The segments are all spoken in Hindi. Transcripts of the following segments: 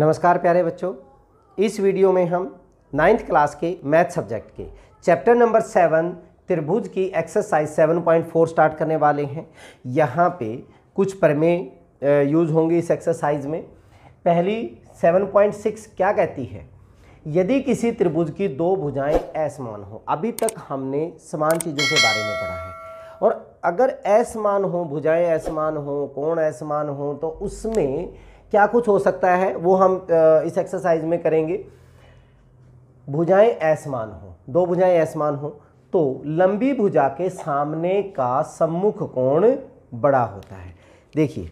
नमस्कार प्यारे बच्चों इस वीडियो में हम नाइन्थ क्लास के मैथ सब्जेक्ट के चैप्टर नंबर सेवन त्रिभुज की exercise seven point four start करने वाले हैं यहाँ पे कुछ प्रमेय यूज़ होंगे इस एक्सरसाइज में पहली सेवन पॉइंट सिक्स क्या कहती है यदि किसी त्रिभुज की दो भुजाएं असमान हो अभी तक हमने समान चीज़ों के बारे में पढ़ा है और अगर असमान हो भुजाएं असमान हो कोण असमान हो तो उसमें क्या कुछ हो सकता है वो हम इस एक्सरसाइज में करेंगे भुजाएं ऐसमान हो दो भुजाएं ऐसमान हो तो लंबी भुजा के सामने का सम्मुख कोण बड़ा होता है देखिए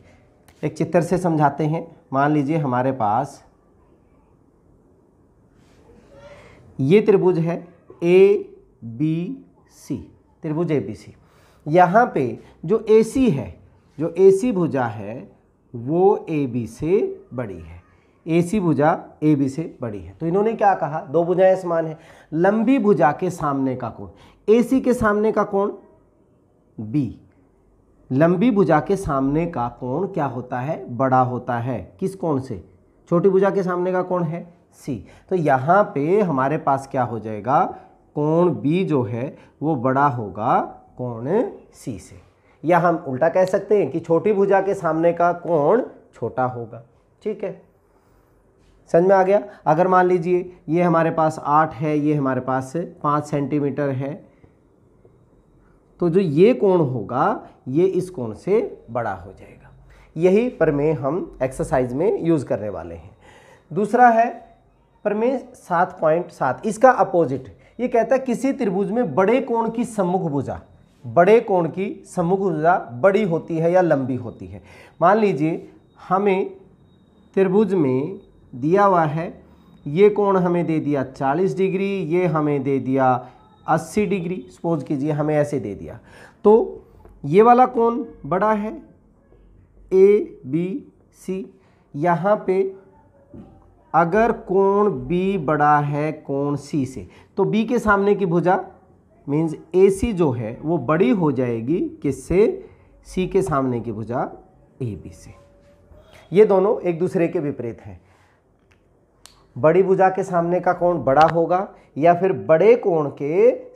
एक चित्र से समझाते हैं मान लीजिए हमारे पास ये त्रिभुज है ए बी सी त्रिभुज ए बी सी यहाँ पे जो ए सी है जो ए सी भुजा है वो ए बी से बड़ी है ए सी भुजा ए बी से बड़ी है तो इन्होंने क्या कहा दो भुजाएं समान है लंबी भुजा के सामने का कोण ए सी के सामने का कोण बी लंबी भुजा के सामने का कोण क्या होता है बड़ा होता है किस कोण से छोटी भुजा के सामने का कोण है सी तो यहाँ पे हमारे पास क्या हो जाएगा कोण बी जो है वो बड़ा होगा कोण सी से या हम उल्टा कह सकते हैं कि छोटी भुजा के सामने का कोण छोटा होगा ठीक है समझ में आ गया अगर मान लीजिए ये हमारे पास आठ है ये हमारे पास पाँच सेंटीमीटर है तो जो ये कोण होगा ये इस कोण से बड़ा हो जाएगा यही प्रमेय हम एक्सरसाइज में यूज़ करने वाले हैं दूसरा है प्रमेय सात पॉइंट सात इसका अपोजिट ये कहता है किसी त्रिभुज में बड़े कोण की सम्मुख भुजा बड़े कोण की सम्मुख ऊर्जा बड़ी होती है या लंबी होती है मान लीजिए हमें त्रिभुज में दिया हुआ है ये कोण हमें दे दिया 40 डिग्री ये हमें दे दिया 80 डिग्री सपोज कीजिए हमें ऐसे दे दिया तो ये वाला कोण बड़ा है ए बी सी यहाँ पे अगर कोण बी बड़ा है कोण सी से तो बी के सामने की भुजा मीन्स ए सी जो है वो बड़ी हो जाएगी किससे सी के सामने की भुजा ए बी से ये दोनों एक दूसरे के विपरीत हैं बड़ी भुजा के सामने का कोण बड़ा होगा या फिर बड़े कोण के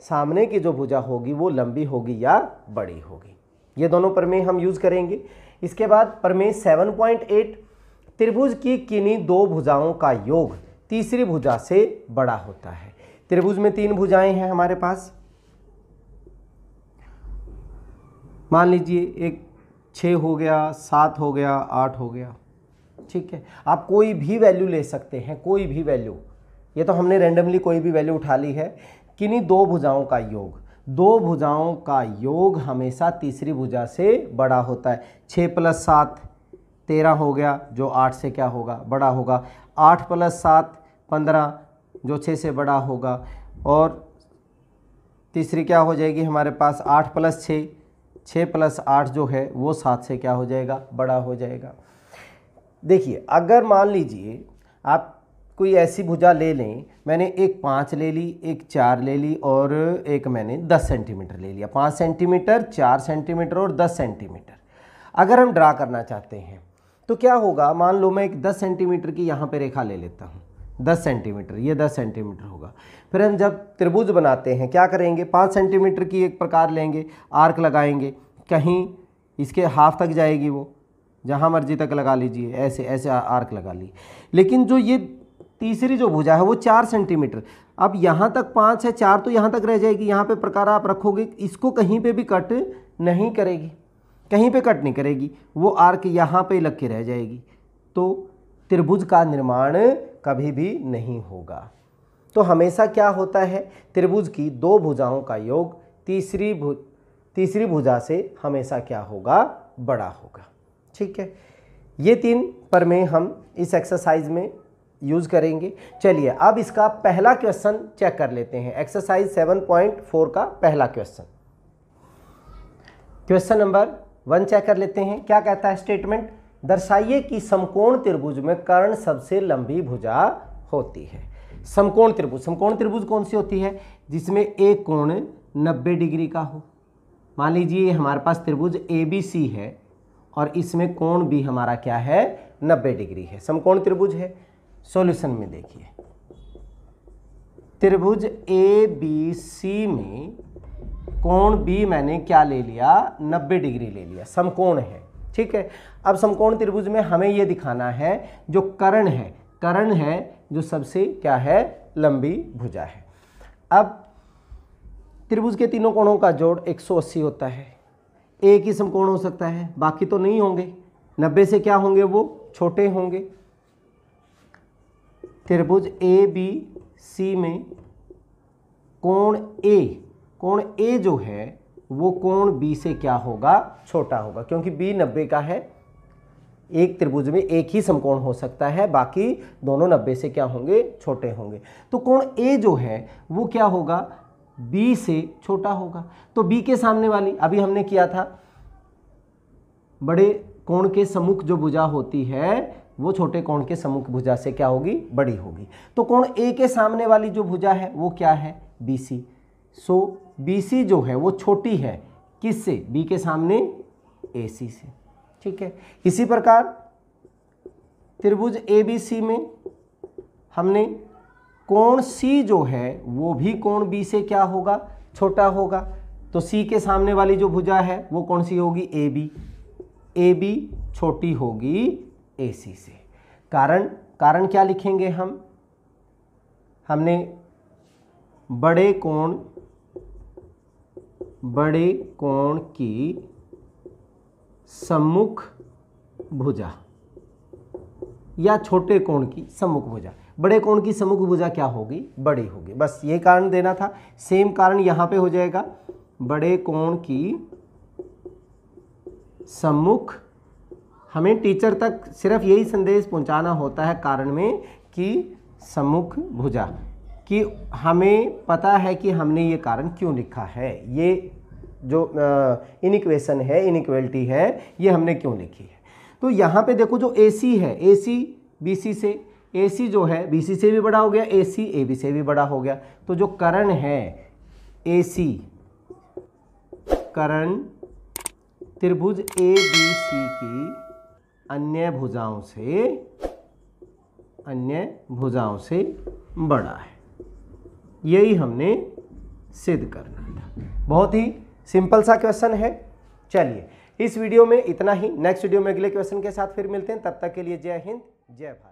सामने की जो भुजा होगी वो लंबी होगी या बड़ी होगी ये दोनों प्रमेय हम यूज करेंगे इसके बाद प्रमेय 7.8 त्रिभुज की किन्हीं दो भुजाओं का योग तीसरी भुजा से बड़ा होता है त्रिभुज में तीन भुजाएं हैं हमारे पास मान लीजिए एक छः हो गया सात हो गया आठ हो गया ठीक है आप कोई भी वैल्यू ले सकते हैं कोई भी वैल्यू ये तो हमने रेंडमली कोई भी वैल्यू उठा ली है किन्हीं दो भुजाओं का योग दो भुजाओं का योग हमेशा तीसरी भुजा से बड़ा होता है छः प्लस सात तेरह हो गया जो आठ से क्या होगा बड़ा होगा आठ प्लस सात पंद्रह जो छः से बड़ा होगा और तीसरी क्या हो जाएगी हमारे पास आठ प्लस छः छः प्लस आठ जो है वो सात से क्या हो जाएगा बड़ा हो जाएगा देखिए अगर मान लीजिए आप कोई ऐसी भुजा ले लें मैंने एक पाँच ले ली एक चार ले ली और एक मैंने दस सेंटीमीटर ले लिया पाँच सेंटीमीटर चार सेंटीमीटर और दस सेंटीमीटर अगर हम ड्रा करना चाहते हैं तो क्या होगा मान लो मैं एक दस सेंटीमीटर की यहाँ पर रेखा ले लेता हूँ दस सेंटीमीटर ये दस सेंटीमीटर होगा फिर हम जब त्रिभुज बनाते हैं क्या करेंगे पाँच सेंटीमीटर की एक प्रकार लेंगे आर्क लगाएंगे कहीं इसके हाफ तक जाएगी वो जहाँ मर्जी तक लगा लीजिए ऐसे ऐसे आर्क लगा ली लेकिन जो ये तीसरी जो भुजा है वो चार सेंटीमीटर अब यहाँ तक पाँच है चार तो यहाँ तक रह जाएगी यहाँ पे प्रकार आप रखोगे इसको कहीं पे भी कट नहीं करेगी कहीं पे कट नहीं करेगी वो आर्क यहाँ पे लग के रह जाएगी तो त्रिभुज का निर्माण कभी भी नहीं होगा तो हमेशा क्या होता है त्रिभुज की दो भुजाओं का योग तीसरी भु तीसरी भुजा से हमेशा क्या होगा बड़ा होगा ठीक है ये तीन पर में हम इस एक्सरसाइज में यूज़ करेंगे चलिए अब इसका पहला क्वेश्चन चेक कर लेते हैं एक्सरसाइज 7.4 का पहला question question number one check कर लेते हैं क्या कहता है स्टेटमेंट दर्शाइए कि समकोण त्रिभुज में कर्ण सबसे लंबी भुजा होती है समकोण त्रिभुज समकोण त्रिभुज कौन सी होती है जिसमें एक कोण 90 डिग्री का हो मान लीजिए हमारे पास त्रिभुज ए बी सी है और इसमें कोण भी हमारा क्या है 90 डिग्री है समकोण त्रिभुज है सॉल्यूशन में देखिए त्रिभुज ए बी सी में कोण बी मैंने क्या ले लिया 90 डिग्री ले लिया समकोण है ठीक है अब समकोण त्रिभुज में हमें ये दिखाना है जो करण है करण है जो सबसे क्या है लंबी भुजा है अब त्रिभुज के तीनों कोणों का जोड़ 180 होता है एक ही समकोण हो सकता है बाकी तो नहीं होंगे 90 से क्या होंगे वो छोटे होंगे त्रिभुज ए बी सी में कोण ए कोण ए जो है वो कोण बी से क्या होगा छोटा होगा क्योंकि बी नब्बे का है एक त्रिभुज में एक ही समकोण हो सकता है बाकी दोनों नब्बे से क्या होंगे छोटे होंगे तो कोण ए जो है वो क्या होगा बी से छोटा होगा तो बी के सामने वाली अभी हमने किया था बड़े कोण के समुख जो भुजा होती है वो छोटे कोण के समुख भुजा से क्या होगी बड़ी होगी तो कोण ए के सामने वाली जो भुजा है वो क्या है बी सी सो BC जो है वो छोटी है किससे बी के सामने सी से ठीक है इसी प्रकार त्रिभुज सी में हमने कोण सी जो है वो भी कोण बी से क्या होगा छोटा होगा तो सी के सामने वाली जो भुजा है वो कौन सी होगी ए बी ए बी छोटी होगी ए सी से कारण कारण क्या लिखेंगे हम हमने बड़े कोण बड़े कोण की सम्मुख भुजा या छोटे कोण की सम्मुख भुजा बड़े कोण की सम्मुख भुजा क्या होगी बड़ी होगी बस ये कारण देना था सेम कारण यहां पे हो जाएगा बड़े कोण की सम्मुख हमें टीचर तक सिर्फ यही संदेश पहुंचाना होता है कारण में कि सम्मुख भुजा कि हमें पता है कि हमने ये कारण क्यों लिखा है ये जो इनिक्वेशन है इनिक्वेलिटी है ये हमने क्यों लिखी है तो यहाँ पे देखो जो ए सी है ए सी बी सी से ए सी जो है बी सी से भी बड़ा हो गया ए सी ए बी से भी बड़ा हो गया तो जो करण है ए सी करण त्रिभुज ए बी सी की अन्य भुजाओं से अन्य भुजाओं से बड़ा है यही हमने सिद्ध करना था बहुत ही सिंपल सा क्वेश्चन है चलिए इस वीडियो में इतना ही नेक्स्ट वीडियो में अगले क्वेश्चन के साथ फिर मिलते हैं तब तक के लिए जय हिंद जय भारत